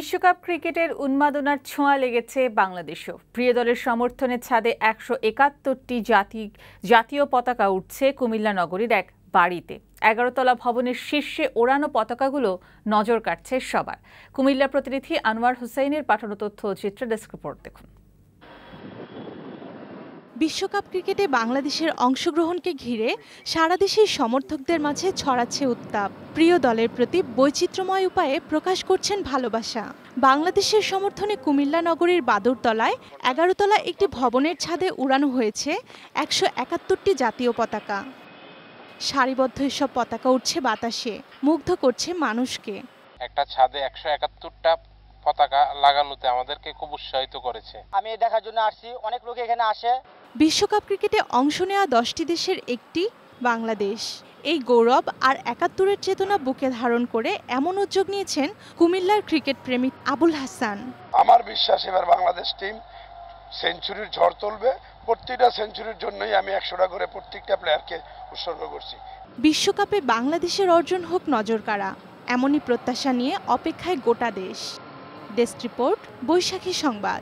বিশ্বকাপ ক্রিকেটের উন্মাদনার ছোঁয়া লেগেছে বাংলাদেশও প্রিয় দলের সমর্থনে ছাদে একশো একাত্তরটি জাতি জাতীয় পতাকা উঠছে কুমিল্লা নগরীর এক বাড়িতে এগারোতলা ভবনের শীর্ষে ওড়ানো পতাকাগুলো নজর কাটছে সবার কুমিল্লা প্রতিনিধি আনোয়ার হুসাইনের পাঠানো তথ্য চিত্র ডেস্ক রিপোর্ট দেখুন বিশ্বকাপ ক্রিকেটে বাংলাদেশের অংশগ্রহণকে ঘিরে সারা দেশের সমর্থকদের মাঝে ছড়াচ্ছে উত্তাপ প্রিয় দলের প্রতি বৈচিত্র্যময় উপায়ে প্রকাশ করছেন ভালোবাসা বাংলাদেশের সমর্থনে কুমিল্লা নগরীর বাদুরতলায় এগারোতলা একটি ভবনের ছাদে উড়ানো হয়েছে একশো একাত্তরটি জাতীয় পতাকা সারিবদ্ধ এসব পতাকা উঠছে বাতাসে মুগ্ধ করছে মানুষকে একটা ছাদে একশো একাত্তরটা পতাকা লাগানোতে আমাদেরকে খুব উৎসাহিত করেছে আমি দেখার জন্য আসছি অনেক লোক এখানে আসে বিশ্বকাপ ক্রিকেটে অংশ নেওয়া দশটি দেশের একটি বাংলাদেশ এই গৌরব আর একাত্তরের চেতনা বুকে ধারণ করে এমন উদ্যোগ নিয়েছেন কুমিল্লার ক্রিকেট প্রেমিক আবুল হাসান আমার বিশ্বাস এবার বাংলাদেশ টিম সেঞ্চুরির ঝড় তুলবে প্রত্যেকটা সেঞ্চুরির জন্যই আমি একশোটা করে প্রত্যেকটা প্লেয়ারকে উৎসর্গ করছি বিশ্বকাপে বাংলাদেশের অর্জন হোক নজর কাড়া এমনই প্রত্যাশা নিয়ে অপেক্ষায় গোটা দেশ ডেস্ক রিপোর্ট বৈশাখী সংবাদ